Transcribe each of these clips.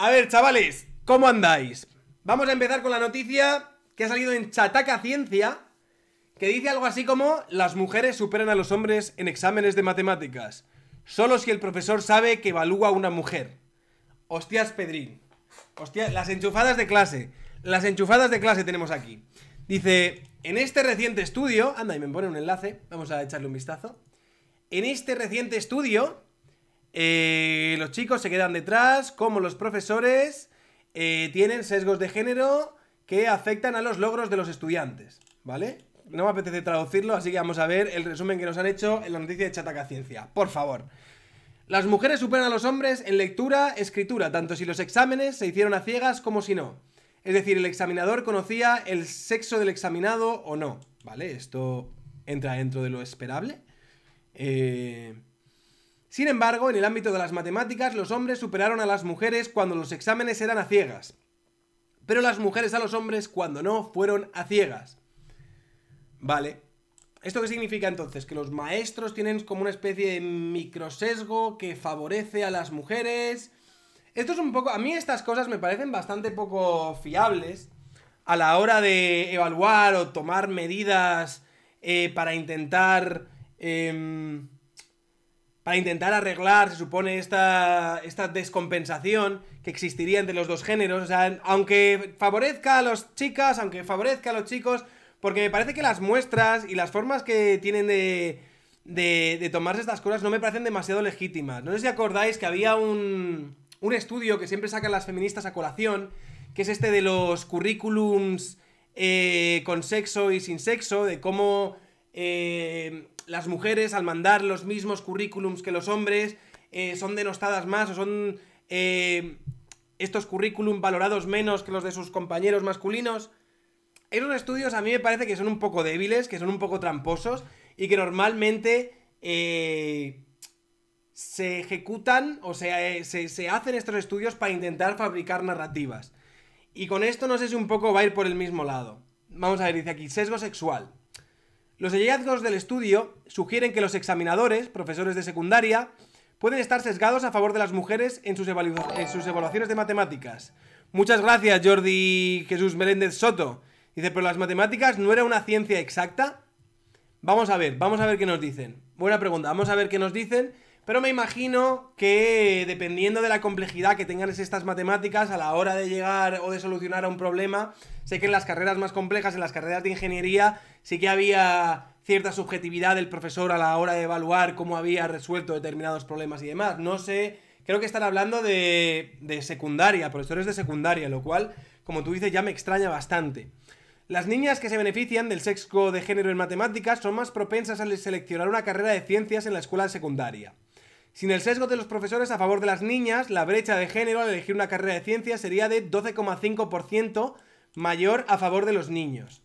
A ver, chavales, ¿cómo andáis? Vamos a empezar con la noticia que ha salido en Chataca Ciencia, que dice algo así como las mujeres superan a los hombres en exámenes de matemáticas, solo si el profesor sabe que evalúa a una mujer. Hostias, Pedrín. Hostias, las enchufadas de clase. Las enchufadas de clase tenemos aquí. Dice, en este reciente estudio, anda y me pone un enlace, vamos a echarle un vistazo. En este reciente estudio eh, los chicos se quedan detrás, como los profesores eh, tienen sesgos de género que afectan a los logros de los estudiantes, ¿vale? No me apetece traducirlo, así que vamos a ver el resumen que nos han hecho en la noticia de Chataca Ciencia. Por favor. Las mujeres superan a los hombres en lectura, escritura, tanto si los exámenes se hicieron a ciegas como si no. Es decir, el examinador conocía el sexo del examinado o no. ¿Vale? Esto entra dentro de lo esperable. Eh, sin embargo, en el ámbito de las matemáticas, los hombres superaron a las mujeres cuando los exámenes eran a ciegas, pero las mujeres a los hombres cuando no fueron a ciegas. Vale. ¿Esto qué significa entonces? Que los maestros tienen como una especie de microsesgo que favorece a las mujeres. Esto es un poco... A mí estas cosas me parecen bastante poco fiables a la hora de evaluar o tomar medidas eh, para intentar... Em, para intentar arreglar, se supone, esta, esta descompensación que existiría entre los dos géneros. O sea, aunque favorezca a las chicas, aunque favorezca a los chicos, porque me parece que las muestras y las formas que tienen de, de, tomarse estas cosas no me parecen demasiado legítimas. No sé si acordáis que había un, un estudio que siempre sacan las feministas a colación, que es este de los currículums eh, con sexo y sin sexo, de cómo... Eh, las mujeres al mandar los mismos currículums que los hombres eh, son denostadas más o son eh, estos currículums valorados menos que los de sus compañeros masculinos. Esos estudios a mí me parece que son un poco débiles, que son un poco tramposos y que normalmente eh, se ejecutan o sea, se, se hacen estos estudios para intentar fabricar narrativas. Y con esto no sé si un poco va a ir por el mismo lado. Vamos a ver, dice aquí, sesgo sexual. Los hallazgos del estudio sugieren que los examinadores, profesores de secundaria, pueden estar sesgados a favor de las mujeres en sus, evaluaciones de matemáticas. Muchas gracias, Jordi Jesús Meléndez Soto. Dice, pero las matemáticas no era una ciencia exacta. Vamos a ver, vamos a ver qué nos dicen. Buena pregunta, vamos a ver qué nos dicen. Pero me imagino que dependiendo de la complejidad que tengan estas matemáticas a la hora de llegar o de solucionar a un problema, sé que en las carreras más complejas, en las carreras de ingeniería, sí que había cierta subjetividad del profesor a la hora de evaluar cómo había resuelto determinados problemas y demás. No sé, creo que están hablando de, de secundaria, profesores de secundaria, lo cual, como tú dices, ya me extraña bastante. Las niñas que se benefician del sexo de género en matemáticas son más propensas a seleccionar una carrera de ciencias en la escuela secundaria. Sin el sesgo de los profesores a favor de las niñas, la brecha de género al elegir una carrera de ciencia sería de 12,5% mayor a favor de los niños.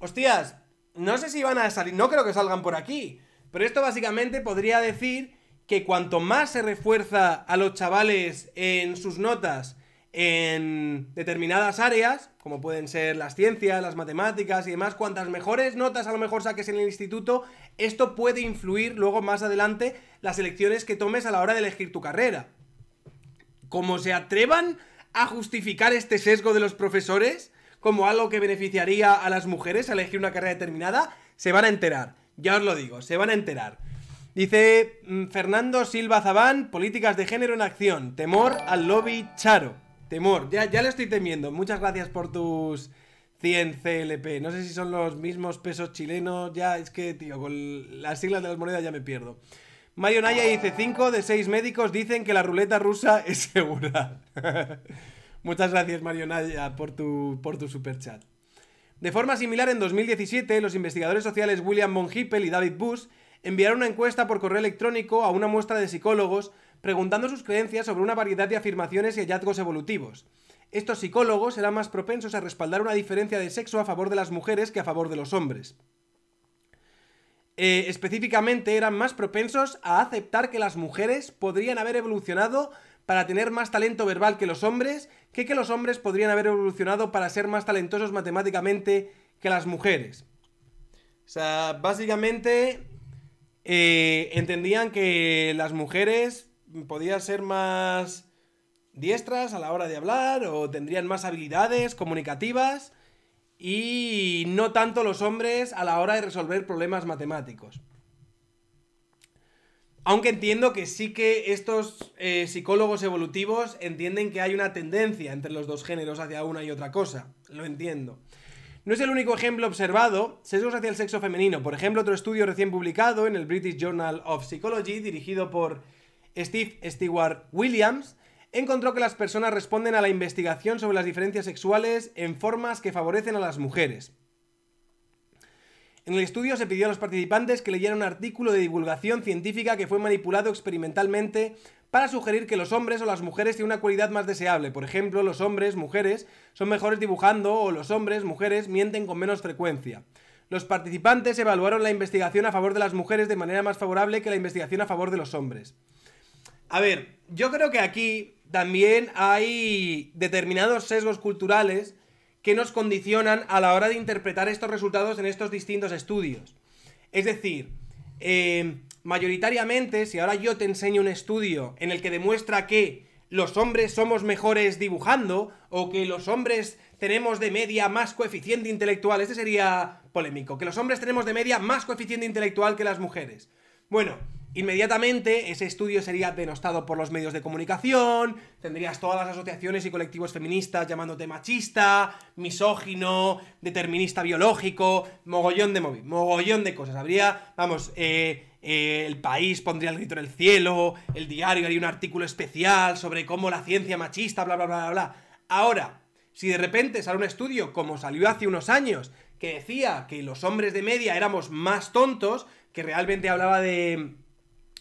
Hostias, no sé si van a salir, no creo que salgan por aquí, pero esto básicamente podría decir que cuanto más se refuerza a los chavales en sus notas en determinadas áreas, como pueden ser las ciencias, las matemáticas y demás, cuantas mejores notas a lo mejor saques en el instituto, esto puede influir luego más adelante las elecciones que tomes a la hora de elegir tu carrera. Como se atrevan a justificar este sesgo de los profesores como algo que beneficiaría a las mujeres a elegir una carrera determinada, se van a enterar. Ya os lo digo, se van a enterar. Dice mm, Fernando Silva Zabán, Políticas de Género en Acción, temor al lobby charo temor, ya, ya lo estoy temiendo. Muchas gracias por tus 100 CLP. No sé si son los mismos pesos chilenos, ya es que, tío, con las siglas de las monedas ya me pierdo. Mario Naya dice, 5 de 6 médicos dicen que la ruleta rusa es segura. Muchas gracias, Mario Naya, por tu, por tu superchat. De forma similar, en 2017, los investigadores sociales William von y David Bush enviaron una encuesta por correo electrónico a una muestra de psicólogos preguntando sus creencias sobre una variedad de afirmaciones y hallazgos evolutivos. Estos psicólogos eran más propensos a respaldar una diferencia de sexo a favor de las mujeres que a favor de los hombres. Eh, específicamente eran más propensos a aceptar que las mujeres podrían haber evolucionado para tener más talento verbal que los hombres, que que los hombres podrían haber evolucionado para ser más talentosos matemáticamente que las mujeres. O sea, básicamente eh, entendían que las mujeres Podrían ser más diestras a la hora de hablar o tendrían más habilidades comunicativas y no tanto los hombres a la hora de resolver problemas matemáticos. Aunque entiendo que sí que estos eh, psicólogos evolutivos entienden que hay una tendencia entre los dos géneros hacia una y otra cosa. Lo entiendo. No es el único ejemplo observado, sesgos hacia el sexo femenino. Por ejemplo, otro estudio recién publicado en el British Journal of Psychology, dirigido por Steve Stewart Williams, encontró que las personas responden a la investigación sobre las diferencias sexuales en formas que favorecen a las mujeres. En el estudio se pidió a los participantes que leyeran un artículo de divulgación científica que fue manipulado experimentalmente para sugerir que los hombres o las mujeres tienen una cualidad más deseable. Por ejemplo, los hombres, mujeres, son mejores dibujando o los hombres, mujeres, mienten con menos frecuencia. Los participantes evaluaron la investigación a favor de las mujeres de manera más favorable que la investigación a favor de los hombres. A ver, yo creo que aquí también hay determinados sesgos culturales que nos condicionan a la hora de interpretar estos resultados en estos distintos estudios. Es decir, em, mayoritariamente, si ahora yo te enseño un estudio en el que demuestra que los hombres somos mejores dibujando o que los hombres tenemos de media más coeficiente intelectual, este sería polémico, que los hombres tenemos de media más coeficiente intelectual que las mujeres. Bueno, Inmediatamente ese estudio sería denostado por los medios de comunicación, tendrías todas las asociaciones y colectivos feministas llamándote machista, misógino, determinista biológico, mogollón de mogollón de cosas. Habría, vamos, eh, eh, el país pondría el grito en el cielo, el diario haría un artículo especial sobre cómo la ciencia machista, bla, bla, bla, bla, bla. Ahora, si de repente sale un estudio, como salió hace unos años, que decía que los hombres de media éramos más tontos, que realmente hablaba de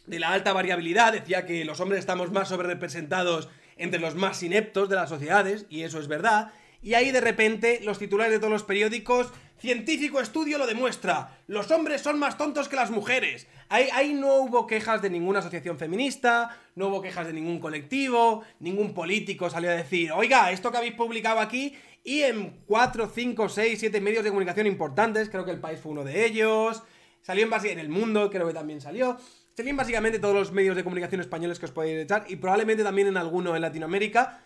de la alta variabilidad, decía que los hombres estamos más sobrerepresentados entre los más ineptos de las sociedades, y eso es verdad, y ahí de repente los titulares de todos los periódicos, científico estudio lo demuestra, los hombres son más tontos que las mujeres. Ahí, ahí, no hubo quejas de ninguna asociación feminista, no hubo quejas de ningún colectivo, ningún político salió a decir, oiga, esto que habéis publicado aquí, y en 4, 5, 6, 7 medios de comunicación importantes, creo que el país fue uno de ellos, salió en, en el mundo, creo que también salió. Serían básicamente todos los medios de comunicación españoles que os podéis echar y probablemente también en alguno en Latinoamérica.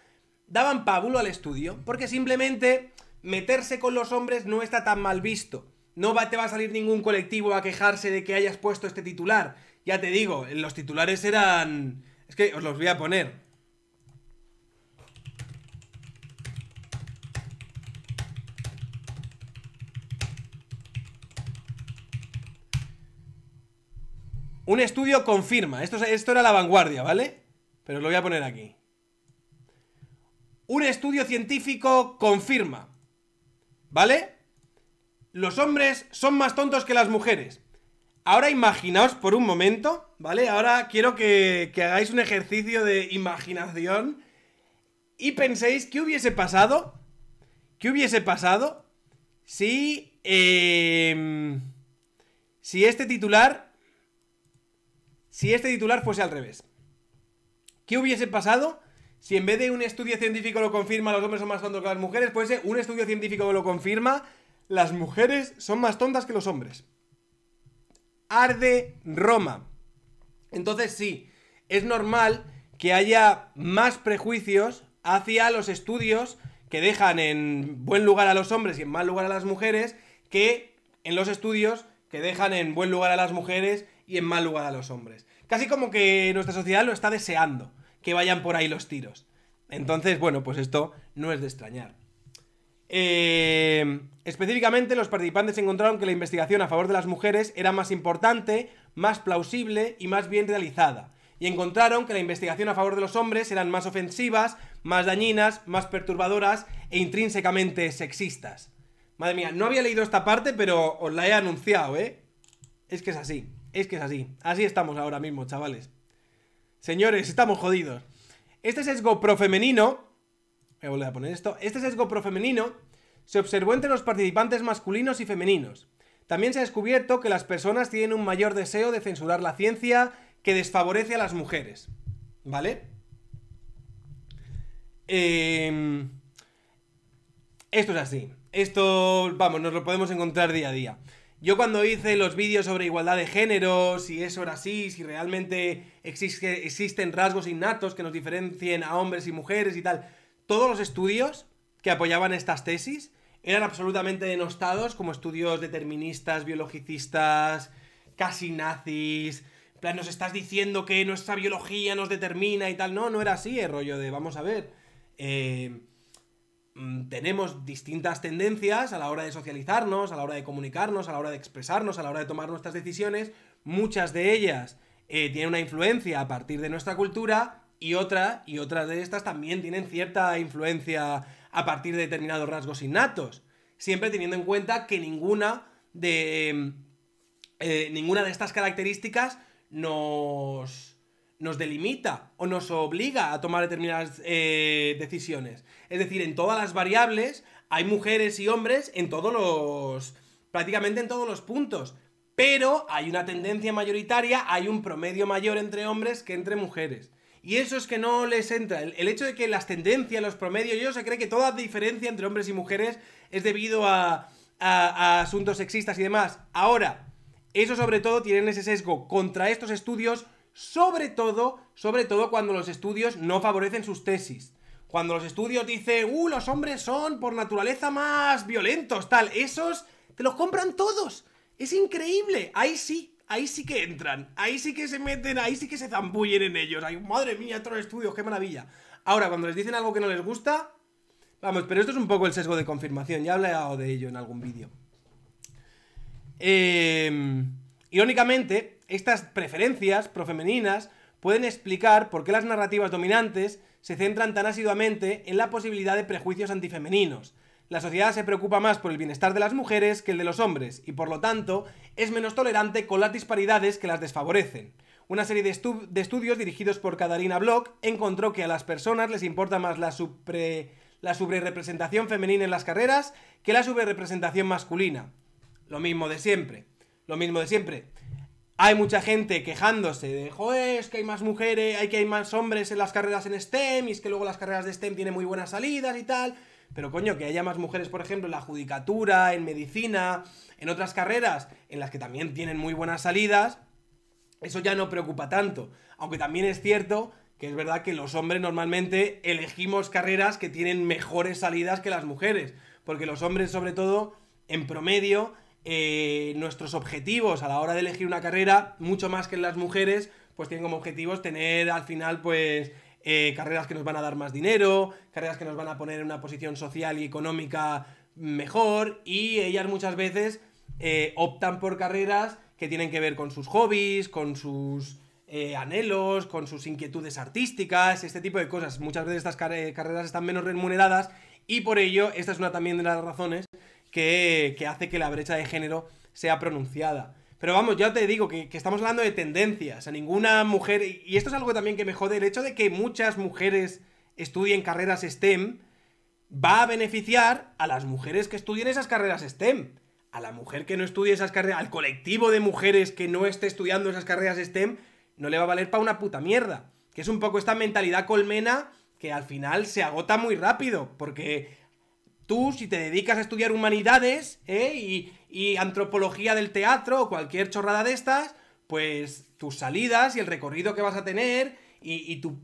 Daban pábulo al estudio, porque simplemente meterse con los hombres no está tan mal visto. No te va a salir ningún colectivo a quejarse de que hayas puesto este titular. Ya te digo, los titulares eran... Es que os los voy a poner. Un estudio confirma. Esto, esto era la vanguardia, ¿vale? Pero lo voy a poner aquí. Un estudio científico confirma. ¿Vale? Los hombres son más tontos que las mujeres. Ahora imaginaos por un momento, ¿vale? Ahora quiero que, hagáis un ejercicio de imaginación y penséis qué hubiese pasado. ¿Qué hubiese pasado si. Em, si este titular si este titular fuese al revés. ¿Qué hubiese pasado si en vez de un estudio científico lo confirma los hombres son más tontos que las mujeres, ser un estudio científico lo confirma las mujeres son más tontas que los hombres? Arde Roma. Entonces sí, es normal que haya más prejuicios hacia los estudios que dejan en buen lugar a los hombres y en mal lugar a las mujeres que en los estudios que dejan en buen lugar a las mujeres y en mal lugar a los hombres. Casi como que nuestra sociedad lo está deseando, que vayan por ahí los tiros. Entonces, bueno, pues esto no es de extrañar. Eh, específicamente, los participantes encontraron que la investigación a favor de las mujeres era más importante, más plausible y más bien realizada. Y encontraron que la investigación a favor de los hombres eran más ofensivas, más dañinas, más perturbadoras e intrínsecamente sexistas. Madre mía, no había leído esta parte, pero os la he anunciado, ¿eh? Es que es así. Es que es así. Así estamos ahora mismo, chavales. Señores, estamos jodidos. Este sesgo profemenino. Voy a volver a poner esto. Este sesgo femenino. se observó entre los participantes masculinos y femeninos. También se ha descubierto que las personas tienen un mayor deseo de censurar la ciencia que desfavorece a las mujeres. ¿Vale? Em, esto es así. Esto, vamos, nos lo podemos encontrar día a día. Yo cuando hice los vídeos sobre igualdad de género, si eso era así, si realmente existen rasgos innatos que nos diferencien a hombres y mujeres y tal, todos los estudios que apoyaban estas tesis eran absolutamente denostados como estudios deterministas, biologicistas, casi nazis. plan, nos estás diciendo que nuestra biología nos determina y tal. No, no era así el rollo de, vamos a ver. Eh, Mm, tenemos distintas tendencias a la hora de socializarnos, a la hora de comunicarnos, a la hora de expresarnos, a la hora de tomar nuestras decisiones. Muchas de ellas eh, tienen una influencia a partir de nuestra cultura y y otras de estas también tienen cierta influencia a partir de determinados rasgos innatos. Siempre teniendo en cuenta que ninguna de. Eh, ninguna de estas características nos nos delimita o nos obliga a tomar determinadas eh, decisiones. Es decir, en todas las variables hay mujeres y hombres en todos los... prácticamente en todos los puntos. Pero hay una tendencia mayoritaria, hay un promedio mayor entre hombres que entre mujeres. Y eso es que no les entra. El, hecho de que las tendencias, los promedios, yo se cree que toda diferencia entre hombres y mujeres es debido a, a asuntos sexistas y demás. Ahora, eso sobre todo tienen ese sesgo contra estos estudios sobre todo, sobre todo cuando los estudios no favorecen sus tesis. Cuando los estudios dicen, uh, los hombres son por naturaleza más violentos, tal, esos te los compran todos. Es increíble. Ahí sí, ahí sí que entran, ahí sí que se meten, ahí sí que se zambullen en ellos. Ay, madre mía, otro estudios, qué maravilla. Ahora, cuando les dicen algo que no les gusta, vamos, pero esto es un poco el sesgo de confirmación, ya he hablado de ello en algún vídeo. Eh, irónicamente, estas preferencias profemeninas pueden explicar por qué las narrativas dominantes se centran tan asiduamente en la posibilidad de prejuicios antifemeninos. La sociedad se preocupa más por el bienestar de las mujeres que el de los hombres, y por lo tanto es menos tolerante con las disparidades que las desfavorecen. Una serie de, estudios dirigidos por Catalina Block encontró que a las personas les importa más la subrepresentación femenina en las carreras que la subrepresentación masculina. Lo mismo de siempre. Lo mismo de siempre hay mucha gente quejándose de, joder, es que hay más mujeres, hay que hay más hombres en las carreras en STEM, y es que luego las carreras de STEM tienen muy buenas salidas y tal. Pero coño, que haya más mujeres, por ejemplo, en la judicatura, en medicina, en otras carreras en las que también tienen muy buenas salidas, eso ya no preocupa tanto. Aunque también es cierto que es verdad que los hombres normalmente elegimos carreras que tienen mejores salidas que las mujeres. Porque los hombres, sobre todo, en promedio, eh, nuestros objetivos a la hora de elegir una carrera, mucho más que en las mujeres, pues tienen como objetivos tener al final, pues, eh, carreras que nos van a dar más dinero, carreras que nos van a poner en una posición social y económica mejor, y ellas muchas veces eh, optan por carreras que tienen que ver con sus hobbies, con sus anhelos, con sus inquietudes artísticas, este tipo de cosas. Muchas veces estas carreras están menos remuneradas y por ello, esta es una también de las razones que, hace que la brecha de género sea pronunciada. Pero vamos, ya te digo que, que, estamos hablando de tendencias. A ninguna mujer. Y esto es algo también que me jode. El hecho de que muchas mujeres estudien carreras STEM va a beneficiar a las mujeres que estudien esas carreras STEM. A la mujer que no estudie esas carreras. Al colectivo de mujeres que no esté estudiando esas carreras STEM. No le va a valer para una puta mierda. Que es un poco esta mentalidad colmena que al final se agota muy rápido. Porque Tú, si te dedicas a estudiar humanidades ¿eh? y, antropología del teatro o cualquier chorrada de estas, pues tus salidas y el recorrido que vas a tener y, tu,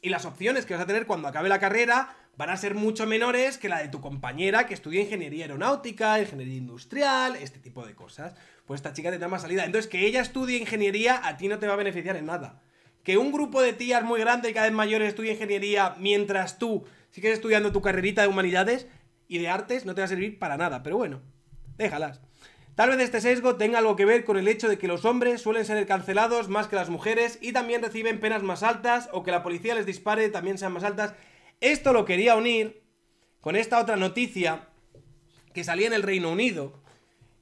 y las opciones que vas a tener cuando acabe la carrera van a ser mucho menores que la de tu compañera que estudia ingeniería aeronáutica, ingeniería industrial, este tipo de cosas. Pues esta chica da más salida. Entonces, que ella estudie ingeniería a ti no te va a beneficiar en nada. Que un grupo de tías muy grande y cada vez mayores estudie ingeniería mientras tú sigues estudiando tu carrerita de humanidades, y de artes no te va a servir para nada, pero bueno, déjalas. Tal vez este sesgo tenga algo que ver con el hecho de que los hombres suelen ser cancelados más que las mujeres y también reciben penas más altas o que la policía les dispare también sean más altas. Esto lo quería unir con esta otra noticia que salía en el Reino Unido,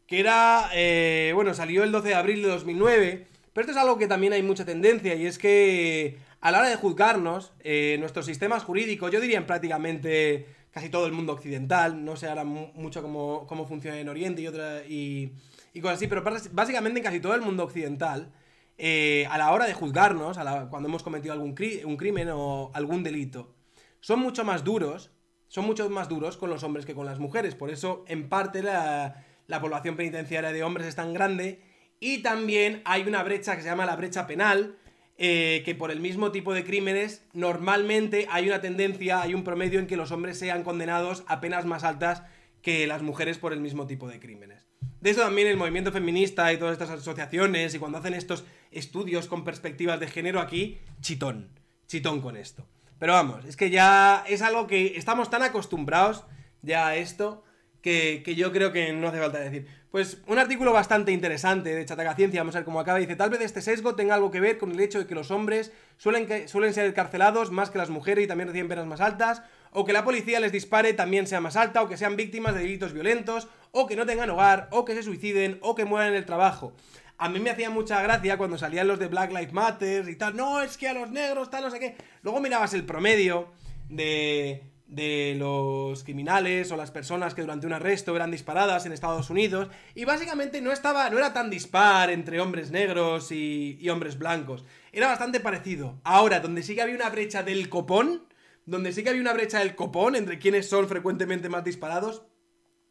que era, eh, bueno, salió el 12 de abril de 2009, pero esto es algo que también hay mucha tendencia y es que a la hora de juzgarnos, eh, nuestros sistemas jurídicos, yo diría en prácticamente casi todo el mundo occidental, no sé ahora mucho cómo, funciona en Oriente y, otra, y, y, cosas así, pero básicamente en casi todo el mundo occidental, eh, a la hora de juzgarnos, cuando hemos cometido algún un crimen o algún delito, son mucho más duros, son mucho más duros con los hombres que con las mujeres, por eso en parte la, la población penitenciaria de hombres es tan grande y también hay una brecha que se llama la brecha penal, eh, que por el mismo tipo de crímenes normalmente hay una tendencia, hay un promedio en que los hombres sean condenados a penas más altas que las mujeres por el mismo tipo de crímenes. De eso también el movimiento feminista y todas estas asociaciones y cuando hacen estos estudios con perspectivas de género aquí, chitón, chitón con esto. Pero vamos, es que ya es algo que estamos tan acostumbrados ya a esto que, yo creo que no hace falta decir. Pues un artículo bastante interesante de Chataca Ciencia, vamos a ver cómo acaba. Dice, tal vez este sesgo tenga algo que ver con el hecho de que los hombres suelen, suelen ser encarcelados más que las mujeres y también reciben penas más altas, o que la policía les dispare también sea más alta, o que sean víctimas de delitos violentos, o que no tengan hogar, o que se suiciden, o que mueran en el trabajo. A mí me hacía mucha gracia cuando salían los de Black Lives Matter y tal, no, es que a los negros, tal, no sé qué. Luego mirabas el promedio de de los criminales o las personas que durante un arresto eran disparadas en Estados Unidos y básicamente no estaba no era tan dispar entre hombres negros y, y hombres blancos era bastante parecido ahora donde sí que había una brecha del copón donde sí que había una brecha del copón entre quienes son frecuentemente más disparados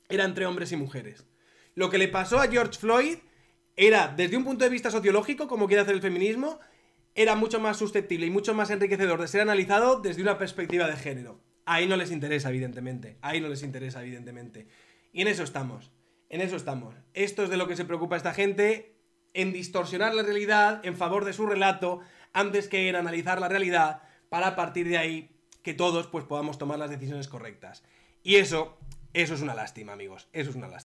era entre hombres y mujeres lo que le pasó a George Floyd era desde un punto de vista sociológico como quiere hacer el feminismo era mucho más susceptible y mucho más enriquecedor de ser analizado desde una perspectiva de género Ahí no les interesa, evidentemente. Ahí no les interesa, evidentemente. Y en eso estamos. En eso estamos. Esto es de lo que se preocupa esta gente, en distorsionar la realidad en favor de su relato, antes que en analizar la realidad, para a partir de ahí que todos pues, podamos tomar las decisiones correctas. Y eso, eso es una lástima, amigos. Eso es una lástima.